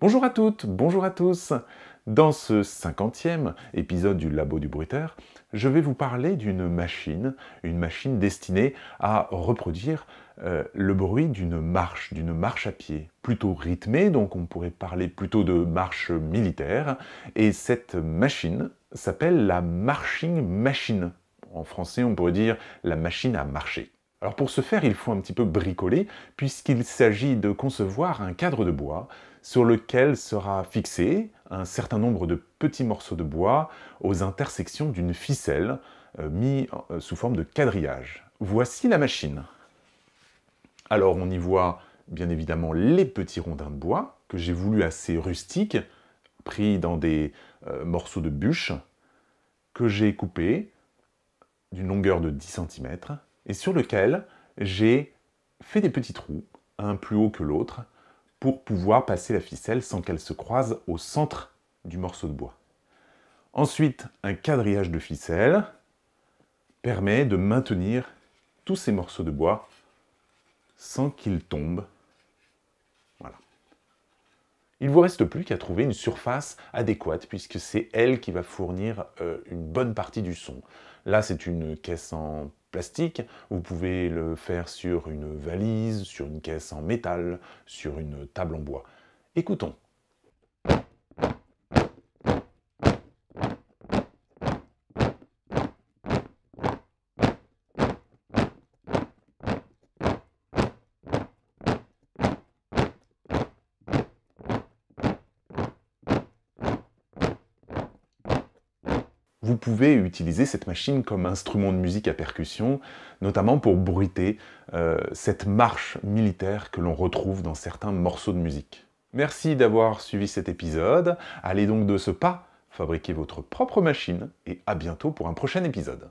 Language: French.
Bonjour à toutes, bonjour à tous. Dans ce cinquantième épisode du Labo du Bruiteur, je vais vous parler d'une machine, une machine destinée à reproduire euh, le bruit d'une marche, d'une marche à pied, plutôt rythmée, donc on pourrait parler plutôt de marche militaire. Et cette machine, s'appelle la marching machine. En français, on pourrait dire la machine à marcher. Alors pour ce faire, il faut un petit peu bricoler, puisqu'il s'agit de concevoir un cadre de bois sur lequel sera fixé un certain nombre de petits morceaux de bois aux intersections d'une ficelle mise euh, mis euh, sous forme de quadrillage. Voici la machine. Alors on y voit bien évidemment les petits rondins de bois que j'ai voulu assez rustiques, pris dans des euh, morceaux de bûches que j'ai coupé d'une longueur de 10 cm et sur lequel j'ai fait des petits trous, un plus haut que l'autre, pour pouvoir passer la ficelle sans qu'elle se croise au centre du morceau de bois. Ensuite, un quadrillage de ficelle permet de maintenir tous ces morceaux de bois sans qu'ils tombent il vous reste plus qu'à trouver une surface adéquate puisque c'est elle qui va fournir euh, une bonne partie du son. Là, c'est une caisse en plastique, vous pouvez le faire sur une valise, sur une caisse en métal, sur une table en bois. Écoutons. vous pouvez utiliser cette machine comme instrument de musique à percussion, notamment pour bruiter euh, cette marche militaire que l'on retrouve dans certains morceaux de musique. Merci d'avoir suivi cet épisode, allez donc de ce pas, fabriquez votre propre machine, et à bientôt pour un prochain épisode.